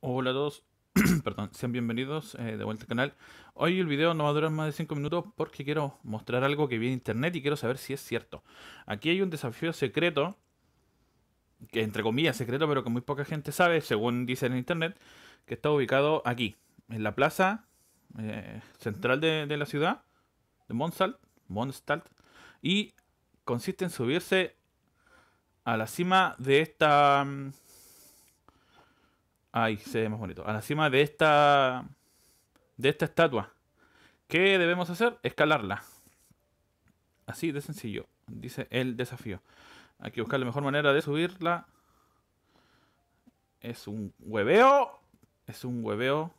Hola a todos, perdón, sean bienvenidos eh, de vuelta al canal. Hoy el video no va a durar más de 5 minutos porque quiero mostrar algo que vi en internet y quiero saber si es cierto. Aquí hay un desafío secreto, que entre comillas secreto, pero que muy poca gente sabe, según dicen en internet, que está ubicado aquí, en la plaza eh, central de, la ciudad, de Monsalt, Monsalt, y consiste en subirse a la cima de esta mm, Ay, se ve más bonito. A la cima de esta. De esta estatua. ¿Qué debemos hacer? Escalarla. Así de sencillo. Dice el desafío. Hay que buscar la mejor manera de subirla. Es un hueveo. Es un hueveo.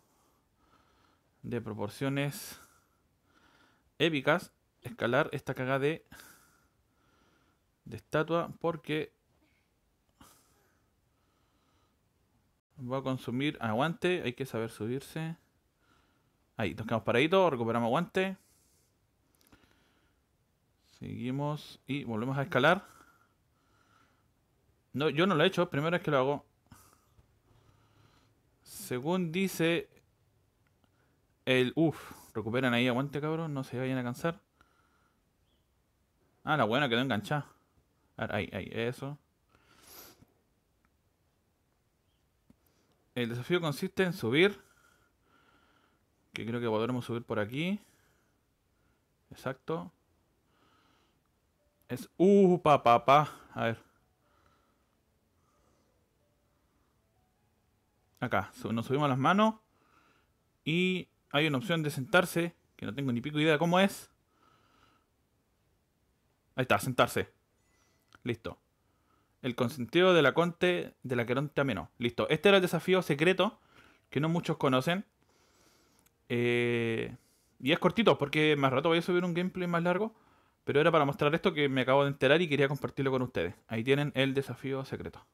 De proporciones. Épicas. Escalar esta caga de. De estatua. Porque Va a consumir aguante. Hay que saber subirse. Ahí, nos quedamos paraditos. Recuperamos aguante. Seguimos y volvemos a escalar. No, yo no lo he hecho. Primero es que lo hago. Según dice... El... Uf. Recuperan ahí. Aguante, cabrón. No se vayan a cansar. Ah, la buena quedó enganchada. ahí, ahí. Eso. el desafío consiste en subir. Que creo que podremos subir por aquí. Exacto. Es... Uh, pa, pa, A ver. Acá. Nos subimos las manos. Y hay una opción de sentarse. Que no tengo ni pico idea de cómo es. Ahí está, sentarse. Listo. El consentido de la Conte, de la Queronte menos. Listo. Este era el desafío secreto que no muchos conocen. Eh, y es cortito porque más rato voy a subir un gameplay más largo. Pero era para mostrar esto que me acabo de enterar y quería compartirlo con ustedes. Ahí tienen el desafío secreto.